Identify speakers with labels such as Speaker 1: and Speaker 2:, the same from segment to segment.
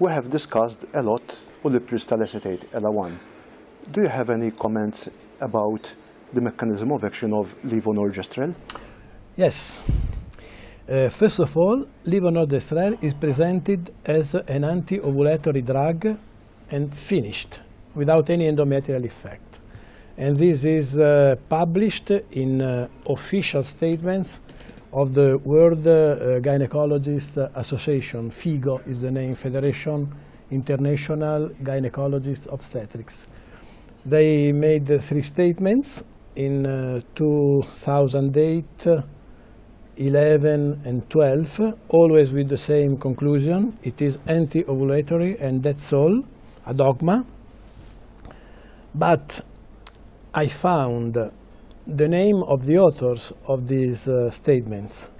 Speaker 1: We have discussed a lot olipristal acetate, LA1. Do you have any comments about the mechanism of action of levonorgestrel? Yes. Uh, first of all, levonorgestrel is presented as an anti-ovulatory drug and finished without any endometrial effect. And this is uh, published in uh, official statements of the World uh, Gynecologist Association, FIGO is the name, Federation International Gynecologist Obstetrics. They made uh, three statements in uh, 2008, 11 and 12, always with the same conclusion. It is anti-ovulatory and that's all, a dogma. But I found the name of the authors of these uh, statements.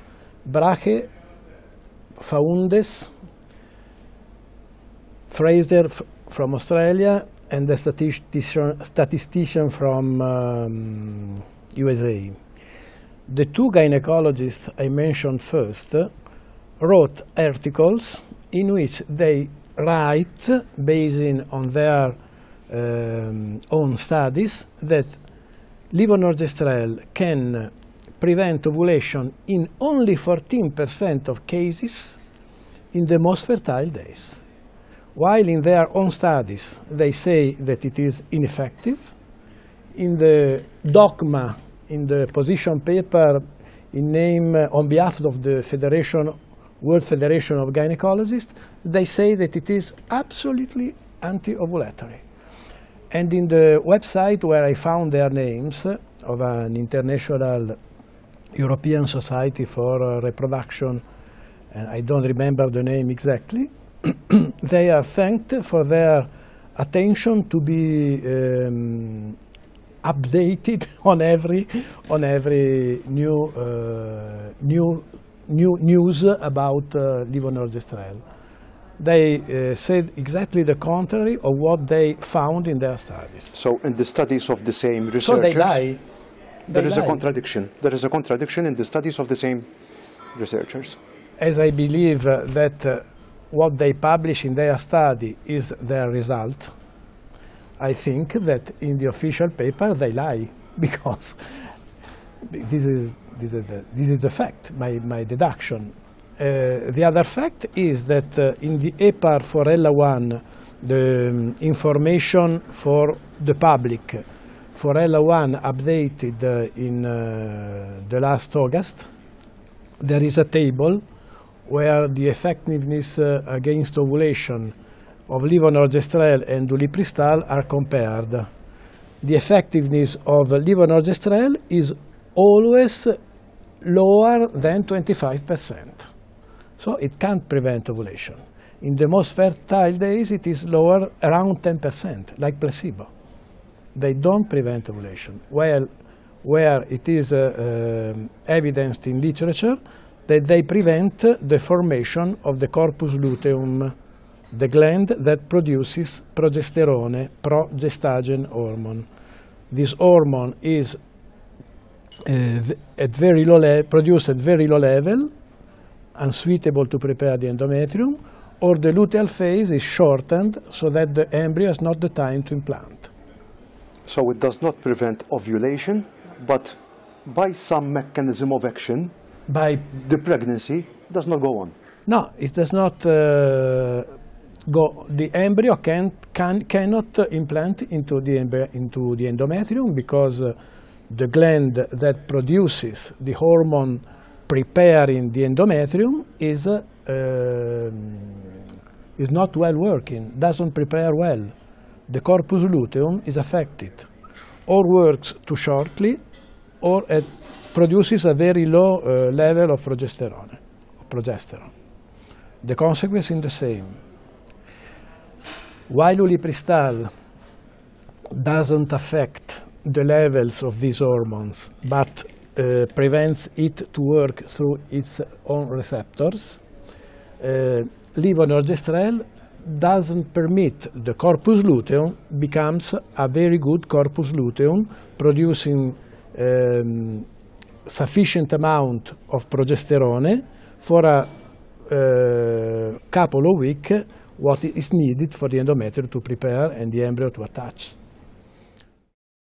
Speaker 1: Brahe, Faundes, Fraser from Australia, and the statistician, statistician from um, USA. The two gynecologists I mentioned first uh, wrote articles in which they write, based on their um, own studies, that levonorgestrel can prevent ovulation in only 14% of cases in the most fertile days. While in their own studies they say that it is ineffective, in the dogma, in the position paper in name uh, on behalf of the Federation, World Federation of Gynecologists, they say that it is absolutely anti-ovulatory. And in the website where I found their names of an international European Society for uh, Reproduction, and I don't remember the name exactly, they are thanked for their attention to be um, updated on every on every new uh, new new news about uh, Livonorgestrel they uh, said exactly the contrary of what they found in their studies. So in the studies of the same researchers, so they lie. They there is lie. a contradiction. There is a contradiction in the studies of the same researchers. As I believe uh, that uh, what they publish in their study is their result, I think that in the official paper they lie because this is, this is, the, this is the fact, my, my deduction. Uh, the other fact is that uh, in the EPAR for ELA1, the um, information for the public for ELA1 updated uh, in the last August, there is a table where the effectiveness uh, against ovulation of levonorgestrel and ulipristal are compared. The effectiveness of levonorgestrel is always lower than 25 percent. So it can't prevent ovulation. In the most fertile days, it is lower around 10%, like placebo. They don't prevent ovulation. While where it is uh, uh, evidenced in literature that they prevent the formation of the corpus luteum, the gland that produces progesterone, progestagen hormone. This hormone is uh, at very low produced at very low level unsuitable to prepare the endometrium, or the luteal phase is shortened so that the embryo has not the time to implant. So it does not prevent ovulation, but by some mechanism of action, by the pregnancy does not go on. No, it does not uh, go. The embryo can, can cannot uh, implant into the into the endometrium because uh, the gland that produces the hormone preparing the endometrium is, uh, um, is not well working, doesn't prepare well. The corpus luteum is affected, or works too shortly, or produces a very low uh, level of progesterone, progesterone. The consequence is the same. While ulipristal doesn't affect the levels of these hormones, but uh, prevents it to work through its own receptors. Uh, levonorgestrel doesn't permit the corpus luteum becomes a very good corpus luteum producing um, sufficient amount of progesterone for a uh, couple of weeks what is needed for the endometrium to prepare and the embryo to attach.